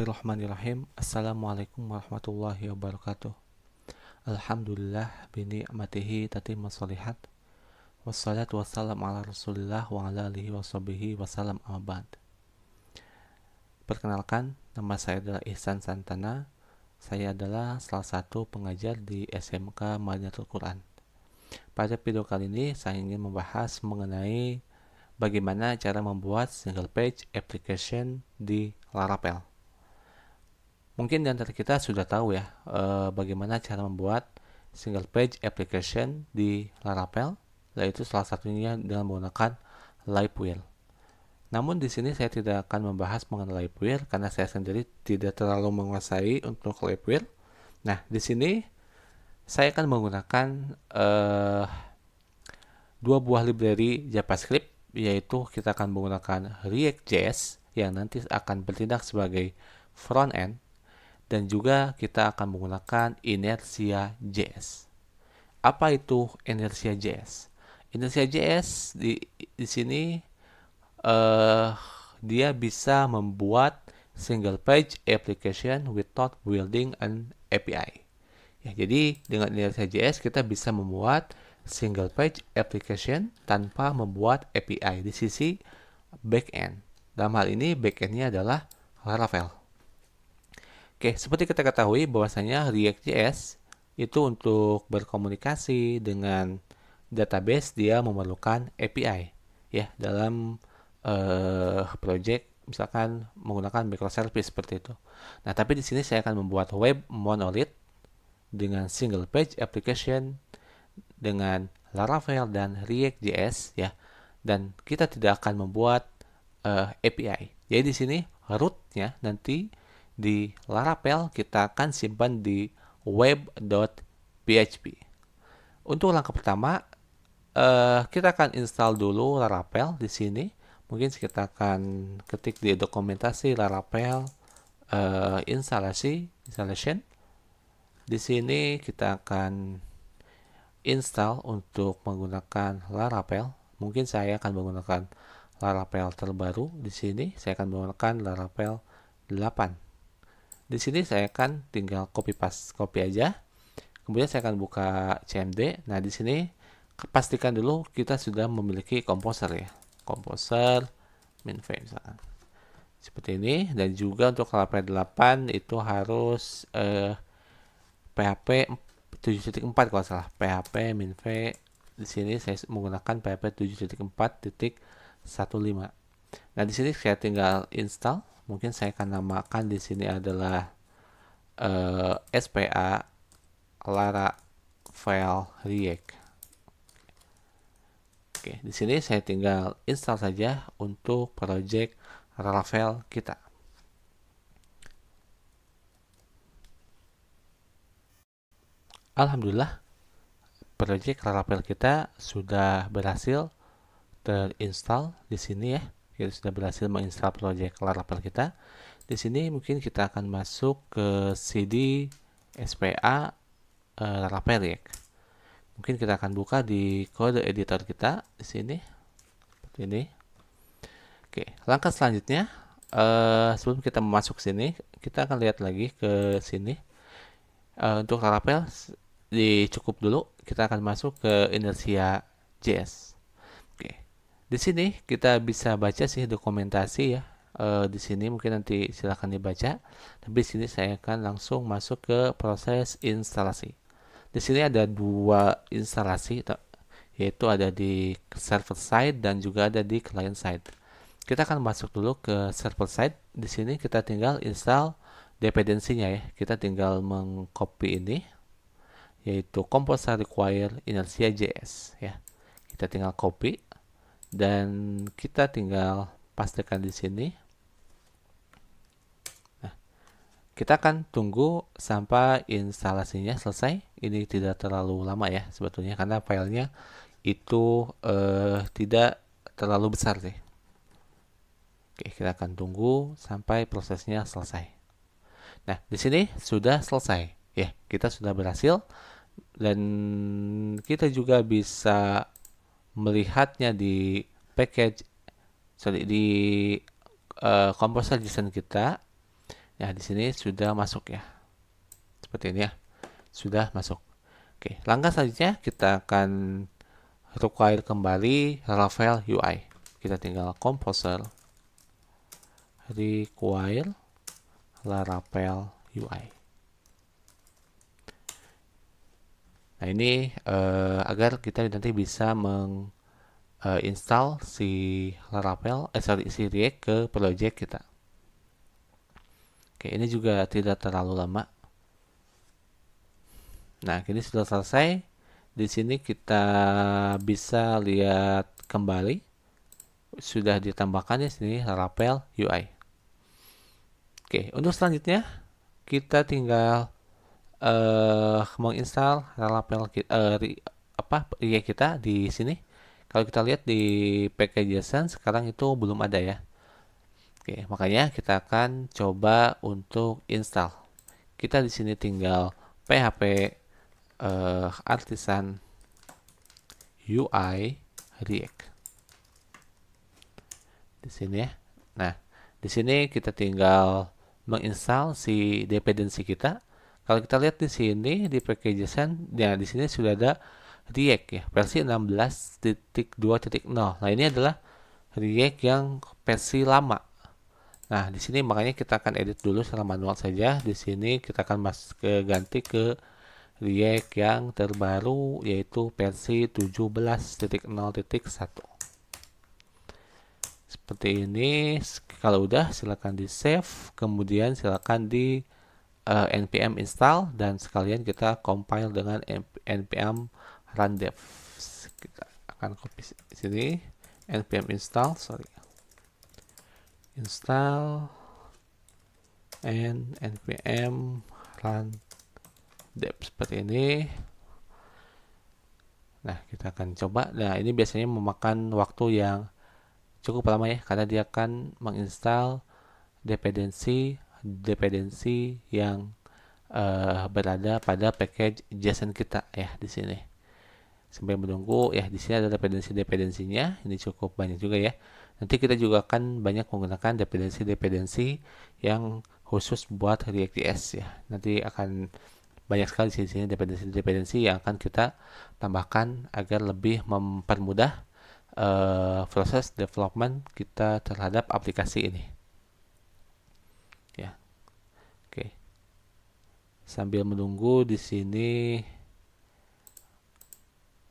Bismillahirrahmanirrahim. Assalamualaikum warahmatullahi wabarakatuh. Alhamdulillah bini amatihi tati masalihat. Wassalatu wassalam ala rasulillah wa ala alihi wa wassalam abad. Perkenalkan, nama saya adalah Ihsan Santana. Saya adalah salah satu pengajar di SMK Madinatul Quran. Pada video kali ini, saya ingin membahas mengenai bagaimana cara membuat single page application di Laravel. Mungkin di antara kita sudah tahu ya e, bagaimana cara membuat single page application di Laravel, yaitu salah satunya dengan menggunakan Lightwheel. Namun di sini saya tidak akan membahas mengenai Lightwheel karena saya sendiri tidak terlalu menguasai untuk Lightwheel. Nah, di sini saya akan menggunakan e, dua buah library JavaScript yaitu kita akan menggunakan React.js yang nanti akan bertindak sebagai front end dan juga kita akan menggunakan inersia JS. Apa itu inersia JS? Inersia JS di di sini uh, dia bisa membuat single page application without building an API. Ya, jadi dengan inersia JS kita bisa membuat single page application tanpa membuat API di sisi backend. Dalam hal ini backendnya adalah Laravel. Oke, seperti kita ketahui bahwasanya React.js itu untuk berkomunikasi dengan database dia memerlukan API ya dalam uh, project misalkan menggunakan microservice seperti itu. Nah, tapi di sini saya akan membuat web monolith dengan single page application dengan Laravel dan React.js ya. Dan kita tidak akan membuat uh, eh, API. Jadi di sini rootnya nanti di Laravel kita akan simpan di web.php. Untuk langkah pertama, eh, kita akan install dulu Laravel di sini. Mungkin kita akan ketik di dokumentasi Laravel eh, instalasi installation. Di sini kita akan install untuk menggunakan Laravel. Mungkin saya akan menggunakan Laravel terbaru di sini. Saya akan menggunakan Laravel 8. Di sini saya akan tinggal copy paste copy aja. Kemudian saya akan buka CMD. Nah, di sini pastikan dulu kita sudah memiliki komposer ya. Komposer min misalkan. Seperti ini dan juga untuk LP 8 itu harus eh, PHP 7.4 kalau salah. PHP v di sini saya menggunakan PHP 7.4.15 Nah di sini saya tinggal install. Mungkin saya akan namakan di sini adalah uh, eh, SPA Lara file React. Oke, di sini saya tinggal install saja untuk project Laravel kita. Alhamdulillah, project Laravel kita sudah berhasil terinstall di sini ya kita sudah berhasil menginstal project Laravel kita. Di sini mungkin kita akan masuk ke CD SPA uh, eh, Laravel ya. Mungkin kita akan buka di kode editor kita di sini. Seperti ini. Oke, langkah selanjutnya uh, sebelum kita masuk sini, kita akan lihat lagi ke sini. Uh, untuk Laravel di cukup dulu, kita akan masuk ke inersia JS. Di sini kita bisa baca sih dokumentasi ya. E, di sini mungkin nanti silahkan dibaca. Tapi di sini saya akan langsung masuk ke proses instalasi. Di sini ada dua instalasi, yaitu ada di server side dan juga ada di client side. Kita akan masuk dulu ke server side. Di sini kita tinggal install dependensinya ya. Kita tinggal mengcopy ini, yaitu composer require inertia js ya. Kita tinggal copy dan kita tinggal pastikan di sini nah, kita akan tunggu sampai instalasinya selesai ini tidak terlalu lama ya sebetulnya karena filenya itu eh, tidak terlalu besar sih Oke, kita akan tunggu sampai prosesnya selesai. Nah, di sini sudah selesai. Ya, kita sudah berhasil dan kita juga bisa melihatnya di package sorry di uh, eh, composer JSON kita ya di sini sudah masuk ya seperti ini ya sudah masuk oke langkah selanjutnya kita akan require kembali laravel UI kita tinggal composer require Laravel UI Nah ini uh, agar kita nanti bisa menginstal eh, uh, si Laravel, eh sorry, si React ke project kita. Oke ini juga tidak terlalu lama. Nah ini sudah selesai. Di sini kita bisa lihat kembali sudah ditambahkan di sini Laravel UI. Oke untuk selanjutnya kita tinggal uh, menginstal kita, uh, re, apa ya kita di sini kalau kita lihat di package.json sekarang itu belum ada ya oke makanya kita akan coba untuk install kita di sini tinggal php uh, eh, artisan UI React di sini ya nah di sini kita tinggal menginstal si dependency kita kalau kita lihat di sini di packagesan, ya di sini sudah ada React ya, versi 16.2.0. Nah, ini adalah React yang versi lama. Nah, di sini makanya kita akan edit dulu secara manual saja. Di sini kita akan mas ke ganti ke React yang terbaru yaitu versi 17.0.1 seperti ini kalau udah silakan di save kemudian silakan di uh, eh, npm install dan sekalian kita compile dengan npm run dev kita akan copy sini npm install sorry install and npm run dev seperti ini nah kita akan coba nah ini biasanya memakan waktu yang cukup lama ya karena dia akan menginstal dependensi dependensi yang uh, berada pada package JSON kita ya di sini. Sampai menunggu ya di sini ada dependensi-dependensinya. Ini cukup banyak juga ya. Nanti kita juga akan banyak menggunakan dependensi-dependensi yang khusus buat React JS ya. Nanti akan banyak sekali di sini dependensi-dependensi yang akan kita tambahkan agar lebih mempermudah uh, proses development kita terhadap aplikasi ini. sambil menunggu di sini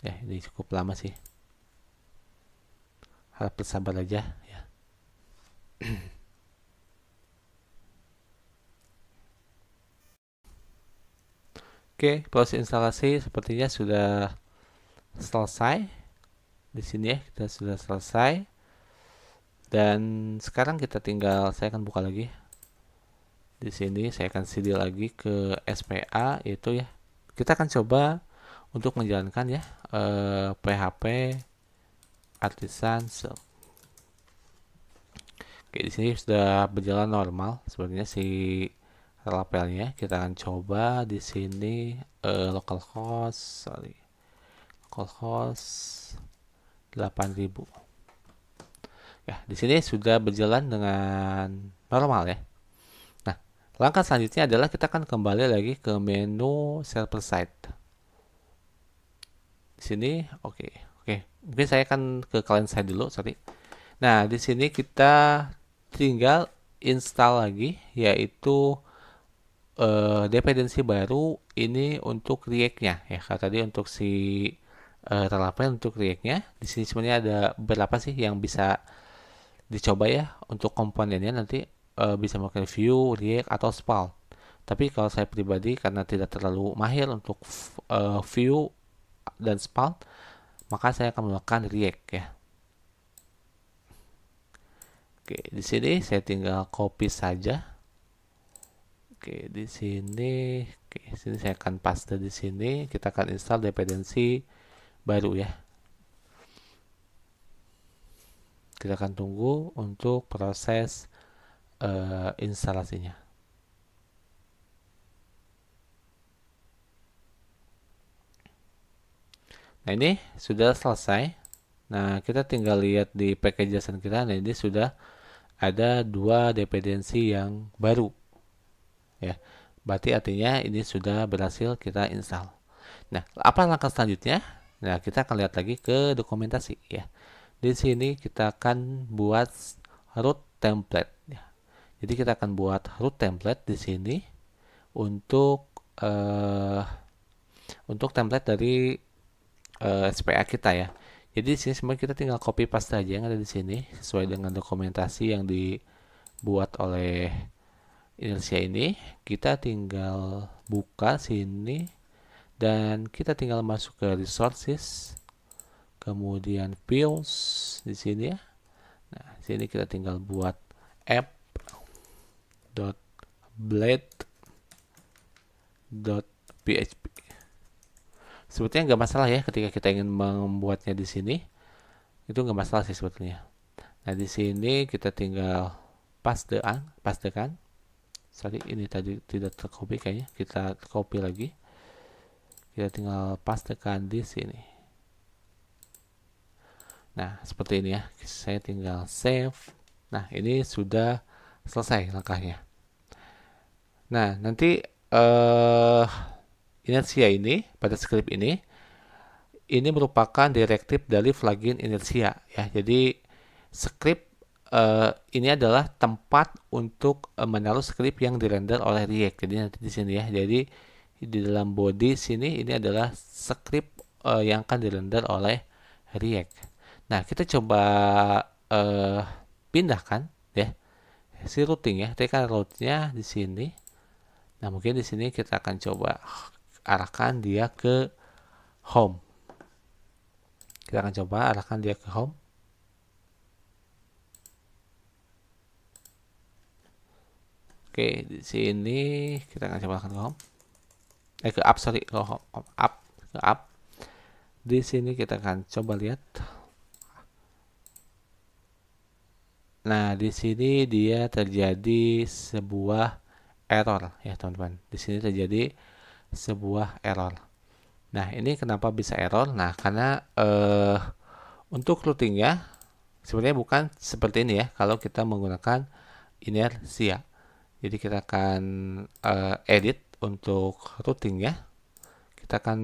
ya ini cukup lama sih harap bersabar aja ya Oke, proses instalasi sepertinya sudah selesai. Di sini ya, kita sudah selesai. Dan sekarang kita tinggal saya akan buka lagi di sini saya akan CD lagi ke SPA itu ya kita akan coba untuk menjalankan ya eh, PHP artisan sub Oke di sini sudah berjalan normal sebenarnya si lapelnya kita akan coba di sini eh, local localhost sorry localhost 8000 ya di sini sudah berjalan dengan normal ya Langkah selanjutnya adalah kita akan kembali lagi ke menu server side. Di sini, oke, okay, oke. Okay. Mungkin saya akan ke client side dulu, sorry. Nah, di sini kita tinggal install lagi, yaitu uh, dependensi baru ini untuk React-nya ya. Kalau tadi untuk si uh, eh, Terlapen untuk React-nya, di sini sebenarnya ada berapa sih yang bisa dicoba ya untuk komponennya nanti uh, bisa memakai Vue, React atau Spal. Tapi kalau saya pribadi karena tidak terlalu mahir untuk uh, eh, Vue dan Spal, maka saya akan menggunakan React ya. Oke, di sini saya tinggal copy saja. Oke, di sini oke, di sini saya akan paste di sini, kita akan install dependensi baru ya. Kita akan tunggu untuk proses uh, instalasinya. Nah ini sudah selesai. Nah kita tinggal lihat di package packagesan kita. Nah ini sudah ada dua dependensi yang baru. Ya, berarti artinya ini sudah berhasil kita install. Nah apa langkah selanjutnya? Nah kita akan lihat lagi ke dokumentasi ya. Di sini kita akan buat root template. Ya jadi kita akan buat root template di sini untuk uh, untuk template dari uh, eh, SPA kita ya. Jadi di sini sebenarnya kita tinggal copy paste aja yang ada di sini sesuai dengan dokumentasi yang dibuat oleh Inertia ini. Kita tinggal buka sini dan kita tinggal masuk ke resources kemudian fields di sini ya. Nah, sini kita tinggal buat app dot blade dot php sebetulnya nggak masalah ya ketika kita ingin membuatnya di sini itu nggak masalah sih sebetulnya nah di sini kita tinggal paste paste kan. sorry ini tadi tidak terkopi kayaknya kita copy lagi kita tinggal pastekan di sini nah seperti ini ya saya tinggal save nah ini sudah selesai langkahnya Nah, nanti eh inersia ya ini pada script ini ini merupakan direktif dari plugin inersia ya. Jadi script eh, ini adalah tempat untuk eh, menaruh script yang dirender oleh React. Jadi nanti di sini ya. Jadi di dalam body sini ini adalah script eh, yang akan dirender oleh React. Nah, kita coba eh, pindahkan ya si routing ya. Tadi kan route-nya di sini. Nah, mungkin di sini kita akan coba arahkan dia ke home. Kita akan coba arahkan dia ke home. Oke, di sini kita akan coba arahkan ke home. Eh, ke up, sorry, ke home, up, ke up. Di sini kita akan coba lihat. Nah, di sini dia terjadi sebuah error ya teman-teman. Di sini terjadi sebuah error. Nah, ini kenapa bisa error? Nah, karena eh, untuk ya, sebenarnya bukan seperti ini ya kalau kita menggunakan inersia. Jadi kita akan eh, edit untuk routing ya. Kita akan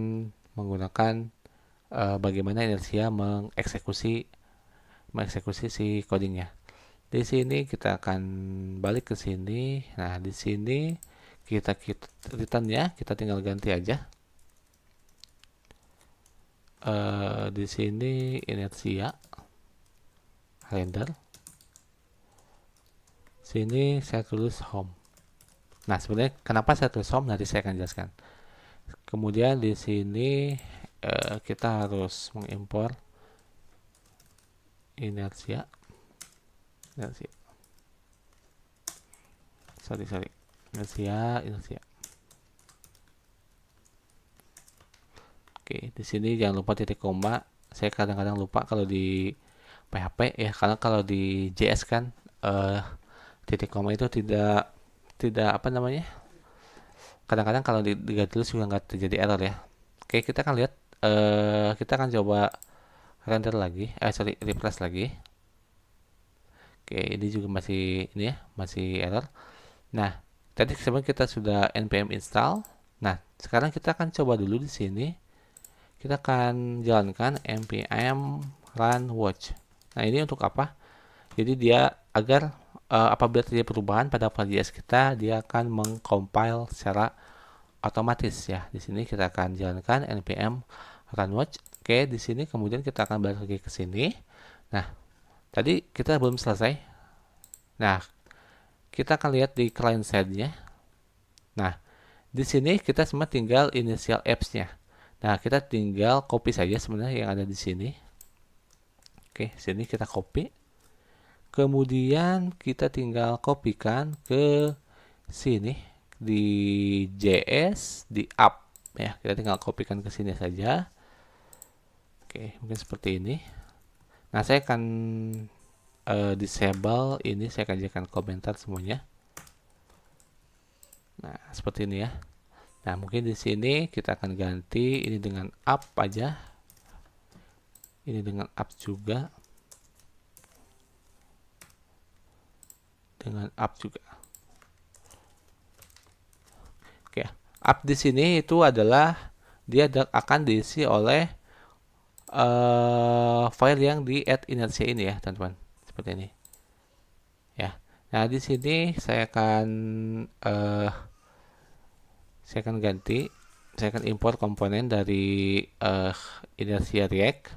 menggunakan eh, bagaimana inersia mengeksekusi mengeksekusi si codingnya. Di sini kita akan balik ke sini. Nah, di sini kita kita return ya, kita tinggal ganti aja. Uh, di sini inertia render. Sini saya tulis home. Nah, sebenarnya kenapa saya tulis home nanti saya akan jelaskan. Kemudian di sini uh, kita harus mengimpor inertia nggak it. Sorry, sorry. Inersia, ya, ya. Oke, di sini jangan lupa titik koma. Saya kadang-kadang lupa kalau di PHP ya, karena kalau di JS kan uh, titik koma itu tidak tidak apa namanya? Kadang-kadang kalau di tiga juga nggak terjadi error ya. Oke, kita akan lihat uh, kita akan coba render lagi. Eh sorry, refresh lagi. Oke, ini juga masih ini ya, masih error. Nah, tadi sebenarnya kita sudah npm install. Nah, sekarang kita akan coba dulu di sini. Kita akan jalankan npm run watch. Nah, ini untuk apa? Jadi dia agar uh, apabila terjadi perubahan pada file kita, dia akan mengcompile secara otomatis ya. Di sini kita akan jalankan npm run watch. Oke, di sini kemudian kita akan balik lagi ke sini. Nah, Tadi kita belum selesai. Nah, kita akan lihat di client side-nya. Nah, di sini kita semua tinggal initial apps-nya. Nah, kita tinggal copy saja sebenarnya yang ada di sini. Oke, sini kita copy. Kemudian kita tinggal kopikan ke sini di JS di app ya. Kita tinggal kopikan ke sini saja. Oke, mungkin seperti ini. Nah, saya akan uh, disable ini saya akan jadikan komentar semuanya. Nah, seperti ini ya. Nah, mungkin di sini kita akan ganti ini dengan up aja. Ini dengan up juga. Dengan up juga. Oke, up di sini itu adalah dia akan diisi oleh uh, file yang di add inertia ini ya teman-teman seperti ini ya nah di sini saya akan uh, saya akan ganti saya akan import komponen dari uh, eh, inertia react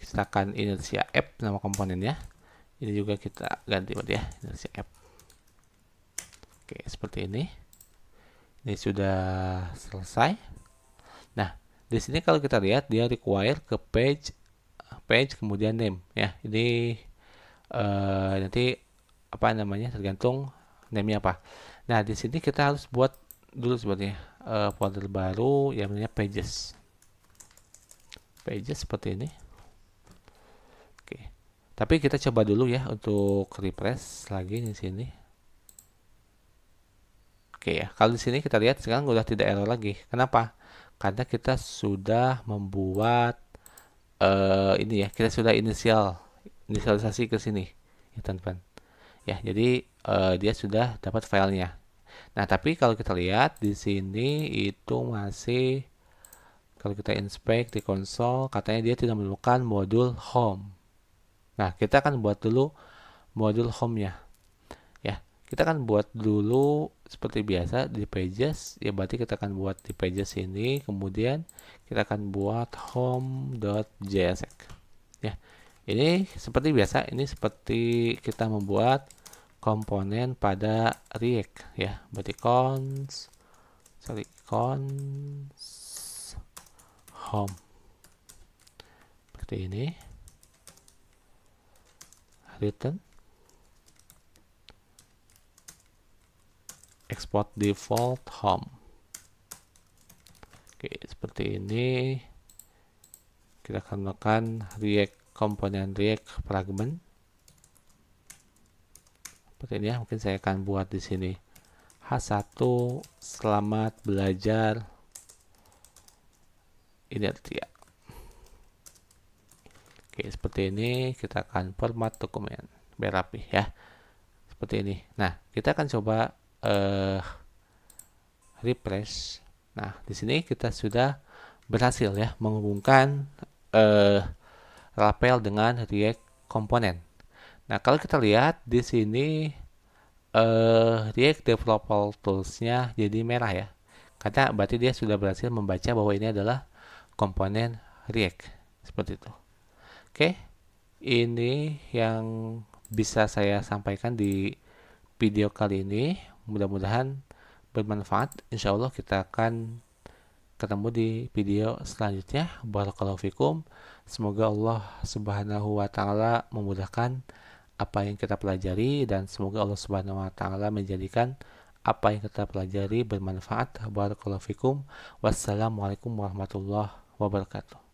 kita akan inertia app nama komponennya ini juga kita ganti buat ya inertia app oke seperti ini ini sudah selesai nah di sini kalau kita lihat dia require ke page page kemudian name ya. Ini uh, nanti apa namanya tergantung name-nya apa. Nah, di sini kita harus buat dulu sebenarnya uh, folder baru yang namanya pages. Pages seperti ini. Oke. Tapi kita coba dulu ya untuk refresh lagi di sini. Oke ya, kalau di sini kita lihat sekarang udah tidak error lagi. Kenapa? karena kita sudah membuat uh, ini ya kita sudah inisial inisialisasi ke sini ya teman-teman ya jadi uh, dia sudah dapat filenya nah tapi kalau kita lihat di sini itu masih kalau kita inspect di konsol katanya dia tidak menemukan modul home nah kita akan buat dulu modul home-nya ya kita akan buat dulu seperti biasa di pages ya berarti kita akan buat di pages ini kemudian kita akan buat home.jsx ya ini seperti biasa ini seperti kita membuat komponen pada React ya berarti cons sorry cons home seperti ini return export default home oke seperti ini kita akan tekan react komponen react fragment seperti ini ya mungkin saya akan buat di sini H1 selamat belajar ini artinya. oke seperti ini kita akan format dokumen biar rapi ya seperti ini nah kita akan coba uh, refresh. Nah, di sini kita sudah berhasil ya menghubungkan uh, eh, Rapel dengan React komponen. Nah, kalau kita lihat di sini uh, React Developer Tools-nya jadi merah ya. Karena berarti dia sudah berhasil membaca bahwa ini adalah komponen React. Seperti itu. Oke, ini yang bisa saya sampaikan di video kali ini mudah-mudahan bermanfaat insya Allah kita akan ketemu di video selanjutnya barakallahu fikum semoga Allah subhanahu wa ta'ala memudahkan apa yang kita pelajari dan semoga Allah subhanahu wa ta'ala menjadikan apa yang kita pelajari bermanfaat barakallahu fikum wassalamualaikum warahmatullahi wabarakatuh